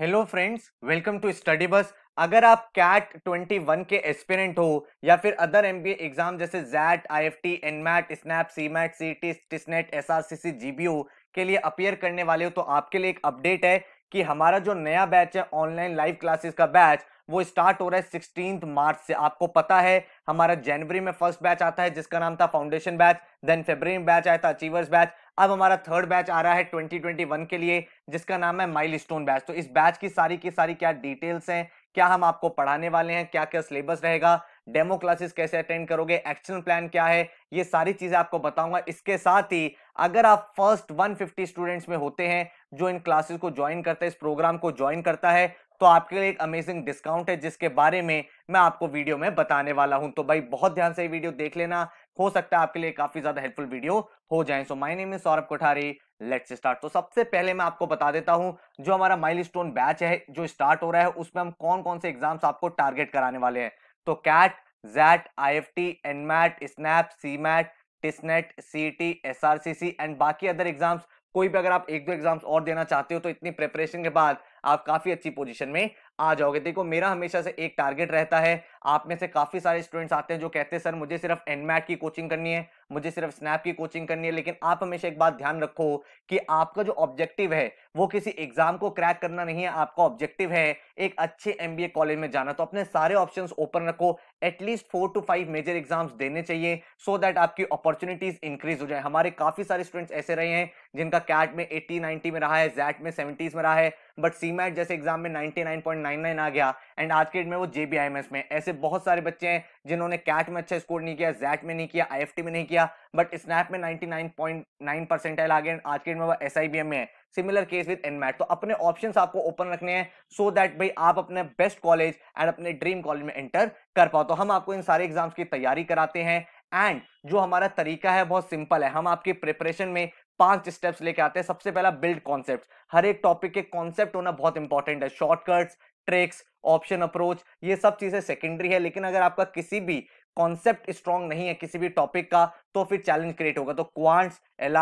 hello friends welcome to study बस अगर आप कैट 21 के एस्पिरेंट हो या फिर अदर एम एग्जाम जैसे XAT I F T NMAT SNAP C CMAT C T TISSNET S R C C G B O के लिए अपियर करने वाले हो तो आपके लिए एक अपडेट है कि हमारा जो नया बैच है ऑनलाइन लाइव क्लासेस का बैच वो स्टार्ट हो रहा है सिक्सटीन मार्च से आपको पता है हमारा जनवरी में फर्स्ट बैच आता है जिसका नाम था फाउंडेशन बैच देन फेबर में बैच आया था अचीवर्स बैच अब हमारा थर्ड बैच आ रहा है 2021 के लिए जिसका नाम है माइल बैच तो इस बैच की सारी की सारी क्या डिटेल्स हैं क्या हम आपको पढ़ाने वाले हैं क्या क्या सिलेबस रहेगा डेमो क्लासेस कैसे अटेंड करोगे एक्शन प्लान क्या है ये सारी चीजें आपको बताऊंगा इसके साथ ही अगर आप फर्स्ट 150 स्टूडेंट्स में होते हैं जो इन क्लासेस को ज्वाइन करता है इस प्रोग्राम को ज्वाइन करता है तो आपके लिए एक अमेजिंग डिस्काउंट है जिसके बारे में मैं आपको वीडियो में बताने वाला हूं तो भाई बहुत ध्यान से वीडियो देख लेना हो सकता है आपके लिए काफी ज्यादा हेल्पफुल वीडियो हो जाए so my name is Saurabh Kothari let's start तो सबसे पहले मैं आपको बता देता हूं जो हमारा माइलस्टोन बैच है जो स्टार्ट हो रहा है उसमें हम कौन कौन से एग्जाम्स आपको टारगेट कराने वाले हैं तो CAT XAT I F T NMAT SNAP C CMAT TISSNET C T S R C C and बाकी अदर एग्जाम्स कोई भी अगर आप एक दो एग्जाम्स और देना चाहते हो तो इतनी प्रिपरेशन के बाद आप काफी अच्छी पोजीशन में आ जाओगे देखो मेरा हमेशा से एक टारगेट रहता है आप में से काफ़ी सारे स्टूडेंट्स आते हैं जो कहते हैं सर मुझे सिर्फ एनमैट की कोचिंग करनी है मुझे सिर्फ स्नैप की कोचिंग करनी है लेकिन आप हमेशा एक बात ध्यान रखो कि आपका जो ऑब्जेक्टिव है वो किसी एग्जाम को क्रैक करना नहीं है आपका ऑब्जेक्टिव है एक अच्छे एम कॉलेज में जाना तो अपने सारे ऑप्शन ओपन रखो at least four to five major exams देने चाहिए सो दैट आपकी अपॉर्चुनिटीज इंक्रीज हो जाए हमारे काफी सारे स्टूडेंट्स ऐसे रहे हैं जिनका कैट में एट्टी नाइनटी में रहा है जैट में सेवेंटीज में रहा है बट सीमैट जैसे एग्जाम में ninety nine nine point nine आ गया एंड आज के डेट में वो जेबीआईएमएस में ऐसे बहुत सारे बच्चे हैं जिन्होंने कैट में अच्छा स्कोर नहीं किया जैट में नहीं किया आईएफटी में नहीं किया बट स्नैप में 99.9 परसेंटाइल आ आज के डेट में वो एस में है सिमिलर केस विद एनमैट तो अपने ऑप्शंस आपको ओपन रखने हैं सो दैट भाई आप अपने बेस्ट कॉलेज एंड अपने ड्रीम कॉलेज में एंटर कर पाओ तो हम आपको इन सारे एग्जाम्स की तैयारी कराते हैं एंड जो हमारा तरीका है बहुत सिंपल है हम आपके प्रिपरेशन में पांच स्टेप्स लेके आते हैं सबसे पहला बिल्ड कॉन्सेप्ट हर एक टॉपिक के कॉन्सेप्ट होना बहुत इंपॉर्टेंट है शॉर्टकट्स ट्रेक्स ऑप्शन अप्रोच ये सब चीजें सेकेंडरी है लेकिन अगर आपका किसी भी कॉन्सेप्ट स्ट्रॉन्ग नहीं है किसी भी टॉपिक का तो फिर चैलेंज क्रिएट होगा तो क्वांट्स एल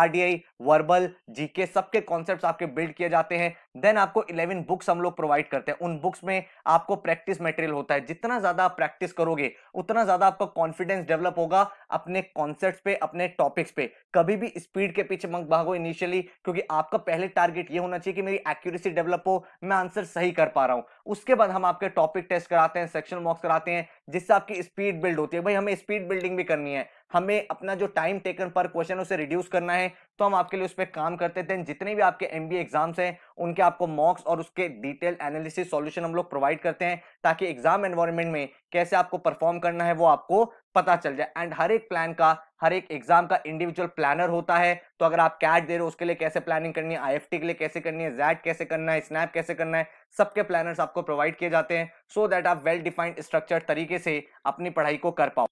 वर्बल जीके सबके कॉन्सेप्ट आपके बिल्ड किए जाते हैं देन आपको इलेवन बुक्स हम लोग प्रोवाइड करते हैं उन बुक्स में आपको प्रैक्टिस मटेरियल होता है जितना ज्यादा आप प्रैक्टिस करोगे उतना ज्यादा आपका कॉन्फिडेंस डेवलप होगा अपने कॉन्सेप्ट पे अपने टॉपिक्स पे कभी भी स्पीड के पीछे मत भागो इनिशियली क्योंकि आपका पहले टारगेट ये होना चाहिए कि मेरी एक्यूरेसी डेवलप हो मैं आंसर सही कर पा रहा हूँ उसके बाद हम आपके टॉपिक टेस्ट कराते हैं सेक्शन मॉक्स कराते हैं जिससे आपकी स्पीड बिल्ड होती है भाई हमें स्पीड बिल्डिंग भी करनी है हमें अपना जो टाइम टेकन पर क्वेश्चन उसे रिड्यूस करना है तो हम आपके लिए उस पर काम करते थे जितने भी आपके एम बी एग्जाम्स हैं उनके आपको मॉक्स और उसके डिटेल एनालिसिस सॉल्यूशन हम लोग प्रोवाइड करते हैं ताकि एग्जाम एनवायरमेंट में कैसे आपको परफॉर्म करना है वो आपको पता चल जाए एंड हर एक प्लान का हर एक एग्जाम का इंडिविजुअल प्लानर होता है तो अगर आप कैट दे रहे हो उसके लिए कैसे प्लानिंग करनी है आई के लिए कैसे करनी है जैट कैसे करना है स्नैप कैसे करना है सबके प्लानर्स आपको प्रोवाइड किए जाते हैं सो दैट आप वेल डिफाइंड स्ट्रक्चर तरीके से अपनी पढ़ाई को कर पाओ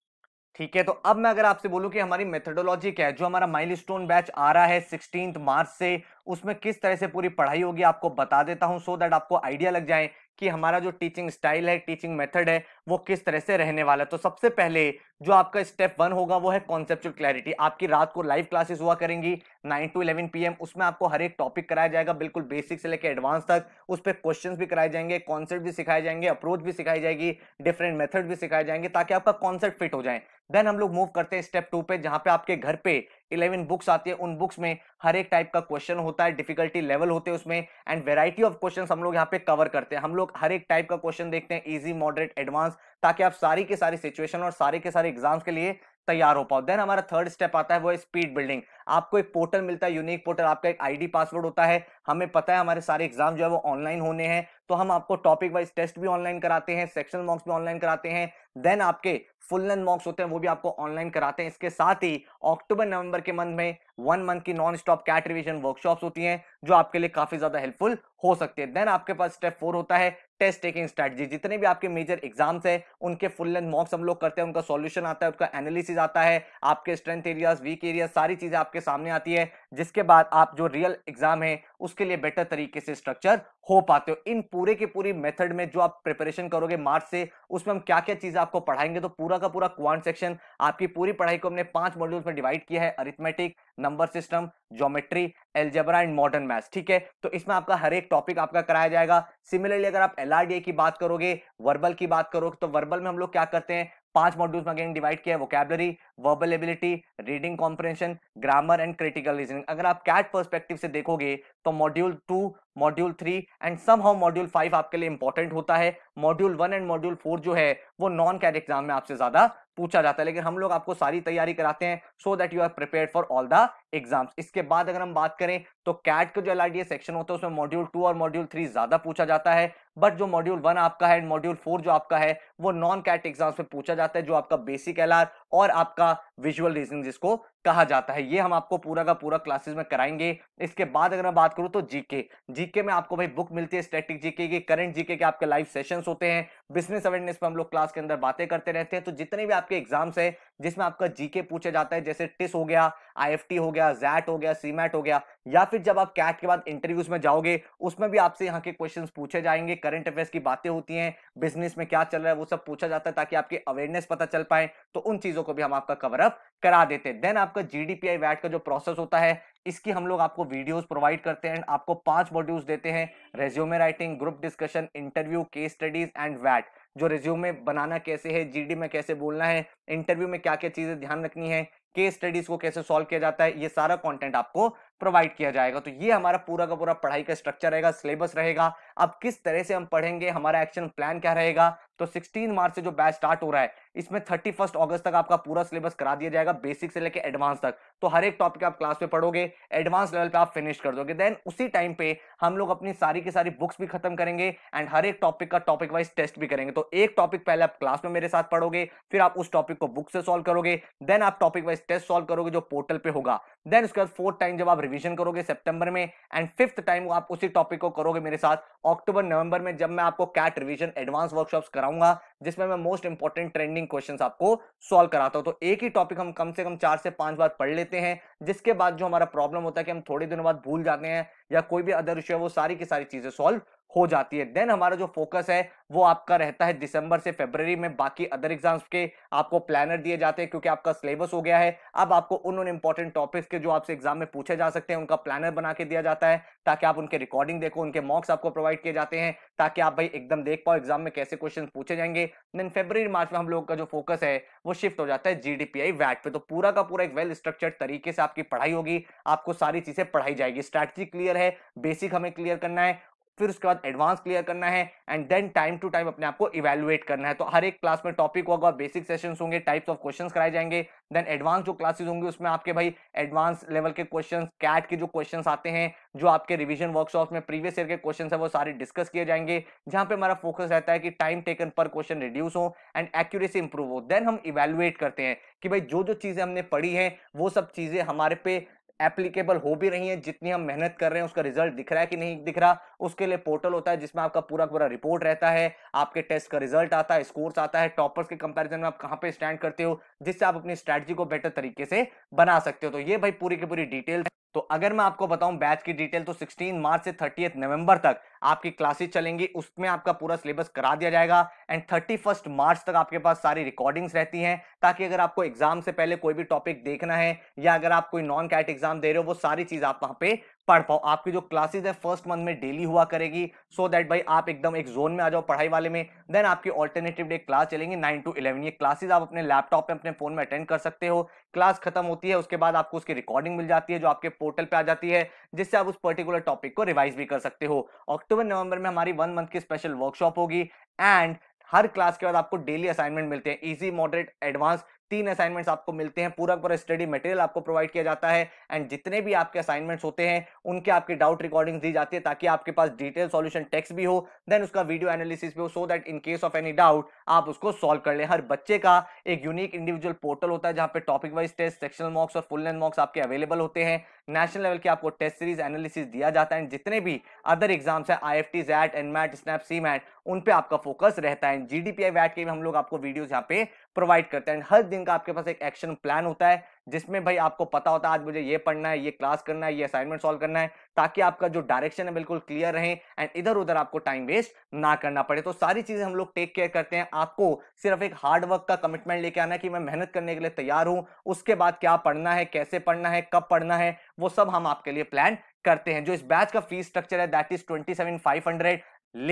ठीक है तो अब मैं अगर आपसे बोलूं कि हमारी मेथडोलॉजी क्या है जो हमारा माइलस्टोन बैच आ रहा है सिक्सटीन मार्च से उसमें किस तरह से पूरी पढ़ाई होगी आपको बता देता हूं सो so दैट आपको आइडिया लग जाए कि हमारा जो टीचिंग स्टाइल है टीचिंग मेथड है वो किस तरह से रहने वाला है तो सबसे पहले जो आपका स्टेप वन होगा वो है कॉन्सेप्चुअल क्लैरिटी आपकी रात को लाइव क्लासेस हुआ करेंगी नाइन टू इलेवन पीएम उसमें आपको हर एक टॉपिक कराया जाएगा बिल्कुल बेसिक से लेकर एडवांस तक उस पर क्वेश्चन भी कराए जाएंगे कॉन्सेप्ट भी सिखाए जाएंगे अप्रोच भी सिखाई जाएगी डिफरेंट मेथड भी सिखाए जाएंगे ताकि आपका कॉन्सेप्ट फिट हो जाए देन हम लोग मूव करते हैं स्टेप टू पे जहाँ पे आपके घर पे इलेवन बुक्स आती है उन बुक्स में हर एक टाइप का क्वेश्चन होता है डिफिकल्टी लेवल होते हैं उसमें एंड वेराइटी ऑफ क्वेश्चन हम लोग यहाँ पे कवर करते हैं हम लोग हर एक टाइप का क्वेश्चन देखते हैं ईजी मॉडरेट एडवांस ताकि आप सारी के सारी सिचुएशन और सारे के सारे एग्जाम्स के लिए तैयार हो पाओ देन हमारा थर्ड स्टेप आता है वो है स्पीड बिल्डिंग आपको एक पोर्टल मिलता है यूनिक पोर्टल आपका एक आईडी पासवर्ड होता है हमें पता है हमारे सारे एग्जाम जो है वो ऑनलाइन होने हैं तो हम आपको टॉपिक वाइज टेस्ट भी ऑनलाइन कराते हैं सेक्शनल मॉक्स भी ऑनलाइन कराते हैं देन आपके फुल लेंथ मॉक्स होते हैं वो भी आपको ऑनलाइन कराते हैं इसके साथ ही अक्टूबर नवंबर के मंथ में वन मंथ की non stop CAT revision workshop होती है जो आपके लिए काफी ज्यादा हेल्पफुल हो सकती है देन आपके पास स्टेप फोर होता है टेस्ट टेकिंग स्ट्रेटजी जितने भी आपके मेजर एग्जाम्स हैं उनके फुल लेंथ मॉक्स हम लोग करते हैं उनका सॉल्यूशन आता है उनका एनालिसिस आता है आपके स्ट्रेंथ एरियाज वीक एरियाज सारी चीज़ें आपके सामने आती है जिसके बाद आप जो रियल एग्जाम है उसके लिए बेटर तरीके से स्ट्रक्चर हो पाते हो इन पूरे के पूरी मेथड में जो आप प्रिपरेशन करोगे मार्च से उसमें हम क्या क्या चीज आपको पढ़ाएंगे तो पूरा का पूरा क्वान सेक्शन आपकी पूरी पढ़ाई को हमने पांच मॉड्यूल्स में डिवाइड किया है arithmetic number system geometry algebra and modern maths ठीक है तो इसमें आपका हर एक टॉपिक आपका कराया जाएगा सिमिलरली अगर आप एल की बात करोगे वर्बल की बात करोगे तो वर्बल में हम लोग क्या करते हैं पांच मॉड्यूल्स में डिवाइड किया है vocabulary verbal ability reading comprehension grammar and critical reasoning अगर आप कैट पर्सपेक्टिव से देखोगे तो module two module three and somehow module five आपके लिए इंपॉर्टेंट होता है module one and module four जो है वो नॉन कैट एग्जाम में आपसे ज्यादा पूछा जाता है लेकिन हम लोग आपको सारी तैयारी कराते हैं so that you are prepare for all the exams इसके बाद अगर हम बात करें तो कैट का जो एल सेक्शन होता है उसमें मॉड्यूल टू और मॉड्यूल थ्री ज्यादा पूछा जाता है बट जो मॉड्यूल वन आपका है एंड मॉड्यूल फोर जो आपका है वो नॉन कैट एग्जाम्स में पूछा जाता है जो आपका बेसिक एल और आपका विजुअल रीजनिंग जिसको कहा जाता है ये हम आपको पूरा का पूरा क्लासेस में कराएंगे इसके बाद अगर मैं बात करूं तो जीके जीके में आपको भाई बुक मिलती है स्टैटिक जीके की करंट जीके के आपके लाइव सेशंस होते हैं बिजनेस अवेयरनेस पर हम लोग क्लास के अंदर बातें करते रहते हैं तो जितने भी आपके एग्जाम्स है जिसमें आपका जीके पूछा जाता है जैसे टिस हो गया आई हो गया जैट हो गया सीमैट हो गया या फिर जब आप कैट के बाद इंटरव्यूज में जाओगे उसमें भी आपसे यहाँ के क्वेश्चन पूछे जाएंगे करंट अफेयर्स की बातें होती हैं बिजनेस में क्या चल रहा है वो सब पूछा जाता है ताकि आपकी अवेयरनेस पता चल पाए तो उन चीजों को भी हम आपका कवर अप करा देते हैं देन आपका जीडीपीआई वैट का जो प्रोसेस होता है इसकी हम लोग आपको वीडियोस प्रोवाइड करते हैं आपको पांच मॉड्यूल्स देते हैं resume writing group discussion interview case studies and वैट जो रेज्यूमे बनाना कैसे है जीडी में कैसे बोलना है इंटरव्यू में क्या क्या चीजें ध्यान रखनी है केस स्टडीज को कैसे सॉल्व किया जाता है ये सारा कंटेंट आपको प्रोवाइड किया जाएगा तो ये हमारा पूरा का पूरा पढ़ाई का स्ट्रक्चर रहेगा सिलेबस रहेगा अब किस तरह से हम पढ़ेंगे हमारा एक्शन प्लान क्या रहेगा तो 16 मार्च से जो बैच स्टार्ट हो रहा है इसमें 31 अगस्त तक आपका पूरा सिलेबस करा दिया जाएगा बेसिक से लेकर एडवांस तक तो हर एक टॉपिक आप क्लास में पढ़ोगे एडवांस लेवल पे आप फिनिश कर दोगे देन उसी टाइम पे हम लोग अपनी सारी की सारी बुक्स भी खत्म करेंगे एंड हर एक टॉपिक का टॉपिक वाइज टेस्ट भी करेंगे तो एक टॉपिक पहले आप क्लास में मेरे साथ पढ़ोगे फिर आप उस टॉपिक को बुक से सॉल्व करोगे देन आप टॉपिक वाइज टेस्ट सॉल्व करोगे जो पोर्टल पे होगा देन उसके बाद फोर्थ टाइम जब आप रिविजन करोगे सेप्टेंबर में एंड फिफ्थ टाइम आप उसी टॉपिक को करोगे मेरे साथ अक्टूबर नवंबर में जब मैं आपको कैट रिवीजन एडवांस वर्कशॉप्स कराऊंगा जिसमें मैं मोस्ट इंपॉर्टेंट ट्रेंडिंग क्वेश्चंस आपको सॉल्व कराता हूं तो एक ही टॉपिक हम कम से कम चार से पांच बार पढ़ लेते हैं जिसके बाद जो हमारा प्रॉब्लम होता है कि हम थोड़े दिनों बाद भूल जाते हैं या कोई भी अदर इश्यू है वो सारी की सारी चीजें सॉल्व हो जाती है देन हमारा जो फोकस है वो आपका रहता है दिसंबर से फेब्रवरी में बाकी अदर एग्जाम्स के आपको प्लानर दिए जाते हैं क्योंकि आपका सिलेबस हो गया है अब आपको उन उन इंपॉर्टेंट टॉपिक्स के जो आपसे एग्जाम में पूछे जा सकते हैं उनका प्लानर बना के दिया जाता है ताकि आप उनके रिकॉर्डिंग देखो उनके मॉक्स आपको प्रोवाइड किए जाते हैं ताकि आप भाई एकदम देख पाओ एग्जाम में कैसे क्वेश्चन पूछे जाएंगे देन फेब्रवरी मार्च में हम लोग का जो फोकस है वो शिफ्ट हो जाता है जीडीपीआई वैट पे तो पूरा का पूरा एक वेल स्ट्रक्चर्ड तरीके से आपकी पढ़ाई होगी आपको सारी चीजें पढ़ाई जाएगी स्ट्रैटेजी क्लियर है बेसिक हमें क्लियर करना है फिर उसके बाद एडवांस क्लियर करना है and then time to time अपने आपको इवेलुएट करना है तो हर एक क्लास में टॉपिक होगा बेसिक सेशंस होंगे टाइप्स ऑफ क्वेश्चंस कराए जाएंगे देन एडवांस जो क्लासेस होंगे उसमें आपके भाई एडवांस लेवल के क्वेश्चन कैट के जो क्वेश्चन आते हैं जो आपके रिविजन वर्कशॉप में प्रीवियस ईयर के क्वेश्चन है वो सारे डिस्कस किए जाएंगे जहाँ पे हमारा फोकस रहता है कि टाइम टेकन पर क्वेश्चन रिड्यूस हो एंड एक्यूरेसी इंप्रूव हो देन हम इवेलुएट करते हैं कि भाई जो जो चीज़ें हमने पढ़ी है वो सब चीज़ें हमारे पे एप्लीकेबल हो भी रही हैं जितनी हम मेहनत कर रहे हैं उसका रिजल्ट दिख रहा है कि नहीं दिख रहा उसके लिए पोर्टल होता है जिसमें आपका पूरा पूरा रिपोर्ट रहता है आपके टेस्ट का रिजल्ट आता है स्कोर्स आता है टॉपर्स के कंपैरिजन में आप कहाँ पे स्टैंड करते हो जिससे आप अपनी स्ट्रैटेजी को बेटर तरीके से बना सकते हो तो ये भाई पूरी की पूरी डिटेल्स तो अगर मैं आपको बताऊं बैच की डिटेल तो 16 मार्च से 30 नवंबर तक आपकी क्लासेस चलेंगी उसमें आपका पूरा सिलेबस करा दिया जाएगा एंड 31 मार्च तक आपके पास सारी रिकॉर्डिंग्स रहती हैं ताकि अगर आपको एग्जाम से पहले कोई भी टॉपिक देखना है या अगर आप कोई नॉन कैट एग्जाम दे रहे हो वो सारी चीज आप वहां पे पढ़ पाओ आपकी जो क्लासेज है फर्स्ट मंथ में डेली हुआ करेगी सो so दैट भाई आप एकदम एक जोन में आ जाओ पढ़ाई वाले में देन आपकी ऑल्टरनेटिव डे क्लास चलेंगे नाइन टू इलेवन ये क्लासेज आप अपने लैपटॉप में अपने फोन में अटेंड कर सकते हो क्लास खत्म होती है उसके बाद आपको उसकी रिकॉर्डिंग मिल जाती है जो आपके पोर्टल पर आ जाती है जिससे आप उस पर्टिकुलर टॉपिक को रिवाइज भी कर सकते हो अक्टूबर नवंबर में हमारी वन मंथ की स्पेशल वर्कशॉप होगी एंड हर क्लास के बाद आपको डेली असाइनमेंट मिलते हैं इजी मॉडरेट एडवांस तीन असाइनमेंट्स आपको मिलते हैं पूरा पूरा स्टडी मटेरियल आपको प्रोवाइड किया जाता है एंड जितने भी आपके असाइनमेंट्स होते हैं उनके आपके डाउट रिकॉर्डिंग्स दी जाती है ताकि आपके पास डिटेल सॉल्यूशन टेक्स्ट भी हो देन उसका वीडियो एनालिसिस भी हो so that in case of any doubt आप उसको सॉल्व कर लें हर बच्चे का एक यूनिक इंडिविजुअल पोर्टल होता है जहाँ पे topic wise test sectional mocks और फुल लेंथ मॉक्स आपके अवेलेबल होते हैं नेशनल लेवल के आपको टेस्ट सीरीज एनालिसिस दिया जाता है जितने भी अदर एग्जाम्स हैं I F T XAT NMAT SNAP C MAT उन पर आपका फोकस रहता है जी डी पी आई वैट के भी हम लोग आपको वीडियोज यहाँ पे प्रोवाइड करते हैं हर दिन का आपके पास एक एक्शन प्लान होता है जिसमें भाई आपको पता होता है आज मुझे ये पढ़ना है ये क्लास करना है ये असाइनमेंट सॉल्व करना है ताकि आपका जो डायरेक्शन है बिल्कुल क्लियर रहे एंड इधर उधर आपको टाइम वेस्ट ना करना पड़े तो सारी चीजें हम लोग टेक केयर करते हैं आपको सिर्फ एक हार्ड वर्क का कमिटमेंट लेके आना है कि मैं मेहनत करने के लिए तैयार हूं उसके बाद क्या पढ़ना है कैसे पढ़ना है कब पढ़ना है वो सब हम आपके लिए प्लान करते हैं जो इस बैच का फीस स्ट्रक्चर है दैट इज ट्वेंटी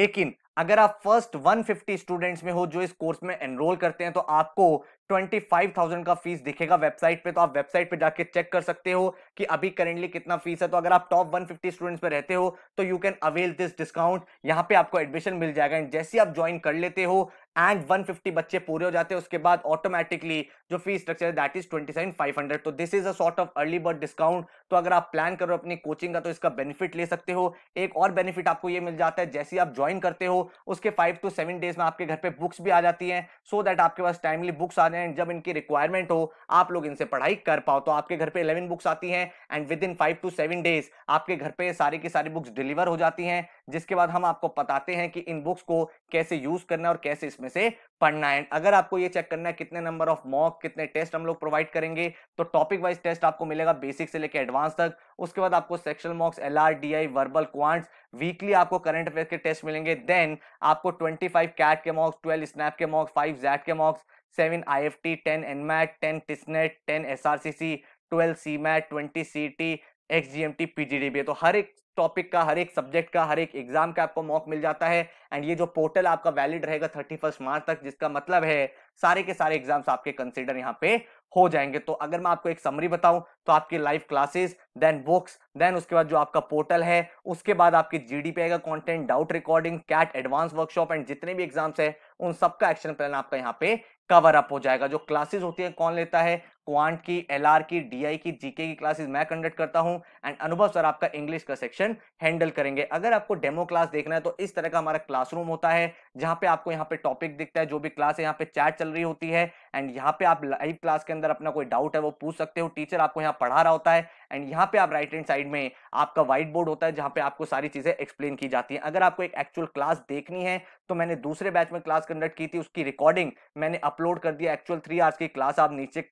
लेकिन अगर आप फर्स्ट 150 स्टूडेंट्स में हो जो इस कोर्स में एनरोल करते हैं तो आपको 25,000 का फीस दिखेगा वेबसाइट पे तो आप वेबसाइट पे जाके चेक कर सकते हो कि अभी करेंटली कितना फीस है तो अगर आप टॉप 150 स्टूडेंट्स पे रहते हो तो you can avail this discount यहाँ पे आपको एडमिशन मिल जाएगा एंड जैसे आप ज्वाइन कर लेते हो एंड 150 बच्चे पूरे हो जाते हैं उसके बाद ऑटोमेटिकली जो फीस स्ट्रक्चर है that is twenty seven five hundred तो this is a sort of early bird discount तो अगर आप प्लान करो अपनी कोचिंग का तो इसका बेनिफिट ले सकते हो एक और बेनिफिट आपको ये मिल जाता है जैसे आप ज्वाइन करते हो उसके फाइव टू सेवन डेज में आपके घर पे बुक्स भी आ जाती हैं सो दैट आपके पास टाइमली बुक्स आ जाएं जब इनकी रिक्वायरमेंट हो आप लोग इनसे पढ़ाई कर पाओ तो आपके घर पे इलेवन बुक्स आती हैं and within five to seven days आपके घर पे सारी की सारी बुक्स डिलीवर हो जाती हैं जिसके बाद हम आपको बताते हैं कि इन बुक्स को कैसे यूज करना है और कैसे इसमें से पढ़ना है अगर आपको ये चेक करना है कितने नंबर ऑफ मॉक कितने टेस्ट हम लोग प्रोवाइड करेंगे तो टॉपिक वाइज टेस्ट आपको मिलेगा बेसिक से लेकर एडवांस तक उसके बाद आपको section mocks L R D I verbal quants weekly आपको करंट अफेयर के टेस्ट मिलेंगे देन आपको ट्वेंटी फाइव कैट के मॉक्स ट्वेल्व स्नैप के मॉक्स फाइव जैट के mocks seven I F T ten N MAT ten TISSNET ten S R C C twelve C MAT twenty C T X G M T तो हर एक topic का हर एक subject का हर एक exam का आपको मॉक मिल जाता है एंड ये जो पोर्टल आपका वैलिड रहेगा थर्टी फर्स्ट मार्च तक जिसका मतलब है सारे के सारे एग्जाम्स आपके कंसिडर यहाँ पे हो जाएंगे तो अगर मैं आपको एक समरी बताऊं तो आपकी live classes then books then उसके बाद जो आपका पोर्टल है उसके बाद आपकी जीडीपीआई का content doubt recording CAT advance workshop and जितने भी एग्जाम्स है उन सबका एक्शन प्लान आपका यहाँ पे कवर अप हो जाएगा जो क्लासेस होती है कौन लेता है क्वांट की एल की डी की जीके की क्लासेस मैं कंडक्ट करता हूँ एंड अनुभव सर आपका इंग्लिश का सेक्शन हैंडल करेंगे अगर आपको डेमो क्लास देखना है तो इस तरह का हमारा क्लासरूम होता है जहाँ पे आपको यहाँ पे टॉपिक दिखता है जो भी क्लास है यहाँ पे चैट चल रही होती है एंड यहाँ पे आप लाइव क्लास के अंदर अपना कोई डाउट है वो पूछ सकते हो टीचर आपको यहाँ पढ़ा रहा होता है एंड यहाँ पे आप राइट हैंड साइड में आपका व्हाइट बोर्ड होता है जहाँ पे आपको सारी चीजें एक्सप्लेन की जाती हैं अगर आपको एक एक्चुअल क्लास देखनी है तो मैंने दूसरे बैच में क्लास कंडक्ट की थी उसकी रिकॉर्डिंग मैंने अपलोड कर दिया एक्चुअल थ्री आवर्स की क्लास आप नीचे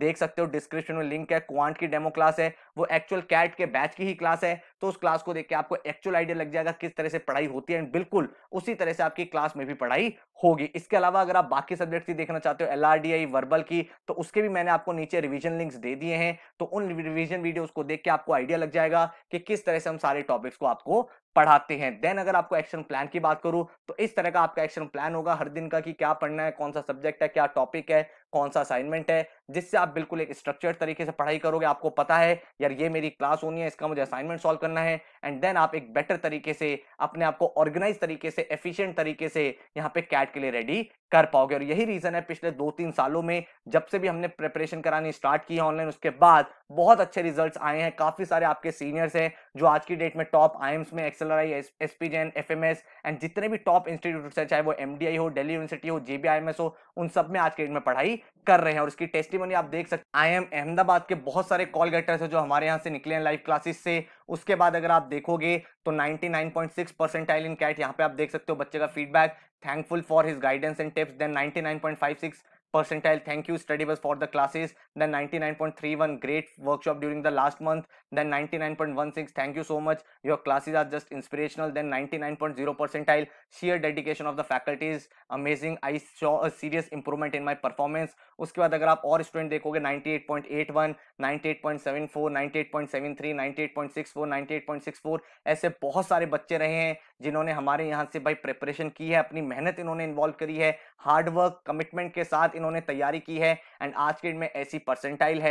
देख सकते हो डिस्क्रिप्शन में लिंक है क्वांट की डेमो क्लास है वो एक्चुअल कैट के बैच की ही क्लास है तो उस क्लास को देख के आपको एक्चुअल आइडिया लग जाएगा किस तरह से पढ़ाई होती है एंड बिल्कुल उसी तरह से आपकी क्लास में भी पढ़ाई होगी इसके अलावा अगर आप बाकी सब्जेक्ट की देखना चाहते हो एल वर्बल की तो उसके भी मैंने आपको नीचे रिविजन लिंक्स दे दिए हैं तो उन रिविजन वीडियोज को देख के आपको आइडिया लग जाएगा कि किस तरह से हम सारे टॉपिक्स को आपको पढ़ाते हैं देन अगर आपको एक्शन प्लान की बात करूं तो इस तरह का आपका एक्शन प्लान होगा हर दिन का कि क्या पढ़ना है कौन सा सब्जेक्ट है क्या टॉपिक है कौन सा असाइनमेंट है जिससे आप बिल्कुल एक स्ट्रक्चर्ड तरीके से पढ़ाई करोगे आपको पता है यार ये मेरी क्लास होनी है इसका मुझे असाइनमेंट सॉल्व करना है एंड देन आप एक बेटर तरीके से अपने आप को ऑर्गेनाइज तरीके से एफिशिएंट तरीके से यहाँ पे कैट के लिए रेडी कर पाओगे और यही रीजन है पिछले दो तीन सालों में जब से भी हमने प्रिपरेशन करानी स्टार्ट की है ऑनलाइन उसके बाद बहुत अच्छे रिजल्ट्स आए हैं काफी सारे आपके सीनियर्स हैं जो आज की डेट में टॉप आईएम्स में I S P Jain F M S and जितने भी टॉप इंस्टीट्यूट है चाहे वो एम डी आई हो डेली यूनिवर्सिटी हो J B I M S हो उन सब में आज के डेट में पढ़ाई कर रहे हैं और उसकी टेस्टिमनी आप देख सकते आई एम अहमदाबाद के बहुत सारे कॉल गेटर्स है जो हमारे यहाँ से निकले हैं लाइव क्लासेस से उसके बाद अगर आप देखोगे तो ninety nine point percent percentile in CAT यहाँ पे आप देख सकते हो बच्चे का feedback thankful for his guidance and tips then 99.56 percentile thank you study bus for the classes then 99.31 great workshop during the last month then 99.16 thank you so much your classes are just inspirational then 99.0 percentile sheer dedication of the faculty is amazing i saw a serious improvement in my performance uske baad agar aap aur student dekhoge 98.81 98.74 98.73 98.64 98.64 ऐसे बहुत सारे बच्चे रहे हैं जिन्होंने हमारे यहाँ से भाई प्रिपरेशन की है अपनी मेहनत इन्होंने इन्वॉल्व करी है हार्डवर्क कमिटमेंट के साथ इन्होंने तैयारी की है एंड आज के डेट में ऐसी परसेंटाइल है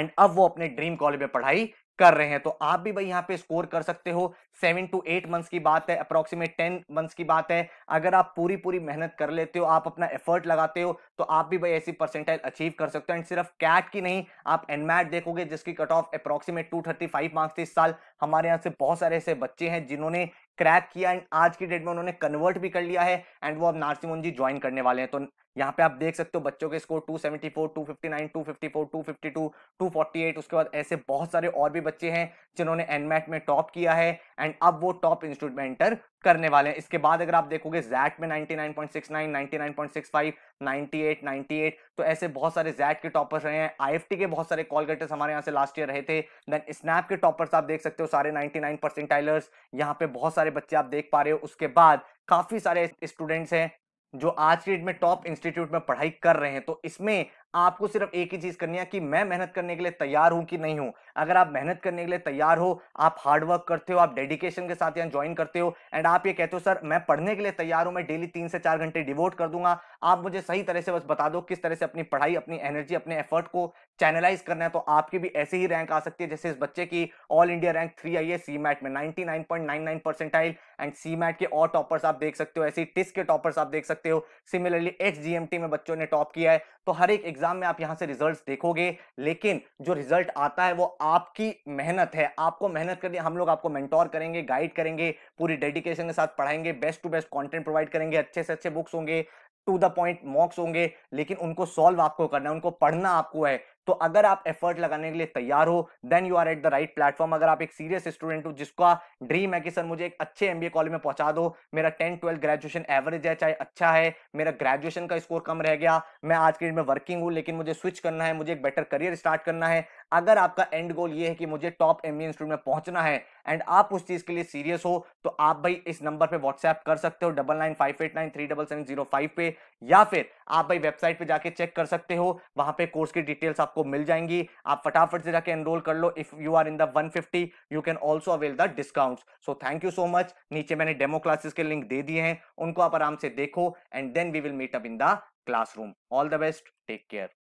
एंड अब वो अपने ड्रीम कॉलेज में पढ़ाई कर रहे हैं तो आप भी भाई यहाँ पे स्कोर कर सकते हो सेवन टू एट मंथ्स की बात है अप्रोक्सीमेट टेन मंथ्स की बात है अगर आप पूरी पूरी मेहनत कर लेते हो आप अपना एफर्ट लगाते हो तो आप भी भाई ऐसी परसेंटाइल अचीव कर सकते हो एंड सिर्फ कैट की नहीं आप एनमैट देखोगे जिसकी cut off approximate two thirty five marks थी इस साल हमारे यहाँ से बहुत सारे ऐसे बच्चे हैं जिन्होंने क्रैक किया एंड आज की डेट में उन्होंने कन्वर्ट भी कर लिया है एंड वो अब नारसिमोन जी ज्वाइन करने वाले हैं तो यहाँ पे आप देख सकते हो बच्चों के स्कोर 274, 259, 254, 252, 248 उसके बाद ऐसे बहुत सारे और भी बच्चे हैं जिन्होंने एनमैट में टॉप किया है एंड अब वो टॉप इंस्टीट्यूट में एंटर करने वाले हैं इसके बाद अगर आप देखोगे जैट में 99.69, 99.65, 98, 98 तो ऐसे बहुत सारे जैट के टॉपर्स रहे हैं टी के बहुत सारे कॉल हमारे यहाँ से लास्ट ईयर रहे थे देन स्नैप के टॉपर्स आप देख सकते हो सारे नाइनटी परसेंटाइलर्स यहाँ पे बहुत सारे बच्चे आप देख पा रहे हो उसके बाद काफी सारे स्टूडेंट्स हैं जो आज के डेट में टॉप इंस्टीट्यूट में पढ़ाई कर रहे हैं तो इसमें आपको सिर्फ एक ही चीज करनी है कि मैं मेहनत करने के लिए तैयार हूं कि नहीं हूं अगर आप मेहनत करने के लिए तैयार हो आप हार्डवर्क करते हो आप डेडिकेशन के साथ यहाँ ज्वाइन करते हो एंड आप ये कहते हो सर मैं पढ़ने के लिए तैयार हूं मैं डेली तीन से चार घंटे डिवोट कर दूंगा आप मुझे सही तरह से बस बता दो किस तरह से अपनी पढ़ाई अपनी एनर्जी अपने एफर्ट को चैनलाइज करना है तो आपकी भी ऐसे ही रैंक आ सकती है जैसे इस बच्चे की ऑल इंडिया रैंक थ्री आई है सी मैट में ninety nine point nine nine percentile and C MAT के और टॉपर्स आप देख सकते हो ऐसे टिस्क के टॉपर्स आप देख सकते हो सिमिलरली एच में बच्चों ने टॉप किया है तो हर एक एग्जाम एग्जाम में आप यहाँ से रिजल्ट देखोगे लेकिन जो रिजल्ट आता है वो आपकी मेहनत है आपको मेहनत करनी हम लोग आपको मेंटोर करेंगे गाइड करेंगे पूरी डेडिकेशन के साथ पढ़ाएंगे best to best content provide करेंगे अच्छे से अच्छे बुक्स होंगे टू द पॉइंट मॉक्स होंगे लेकिन उनको सॉल्व आपको करना है उनको पढ़ना आपको है तो अगर आप एफर्ट लगाने के लिए तैयार हो then you are at the right platform अगर आप एक सीरियस स्टूडेंट हो जिसका ड्रीम है कि सर मुझे एक अच्छे एमबीए कॉलेज में पहुंचा दो मेरा टेंथ ट्वेल्थ ग्रेजुएशन एवरेज है चाहे अच्छा है मेरा ग्रेजुएशन का स्कोर कम रह गया मैं आज के डेट में वर्किंग हूँ लेकिन मुझे स्विच करना है मुझे एक बेटर करियर स्टार्ट करना है अगर आपका एंड गोल ये है कि मुझे टॉप एम इंस्टीट्यूट में पहुंचना है एंड आप उस चीज के लिए सीरियस हो तो आप भाई इस नंबर पे व्हाट्सएप कर सकते हो double nine five eight nine three double seven zero five पे या फिर आप भाई वेबसाइट पे जाके चेक कर सकते हो वहां पे कोर्स की डिटेल्स आप आपको मिल जाएंगी आप फटाफट से जाके एनरोल कर लो if you are in the 150 you can also avail the discounts so thank you so much नीचे मैंने डेमो क्लासेस के लिंक दे दिए हैं उनको आप आराम से देखो and then we will meet up in the classroom all the best take care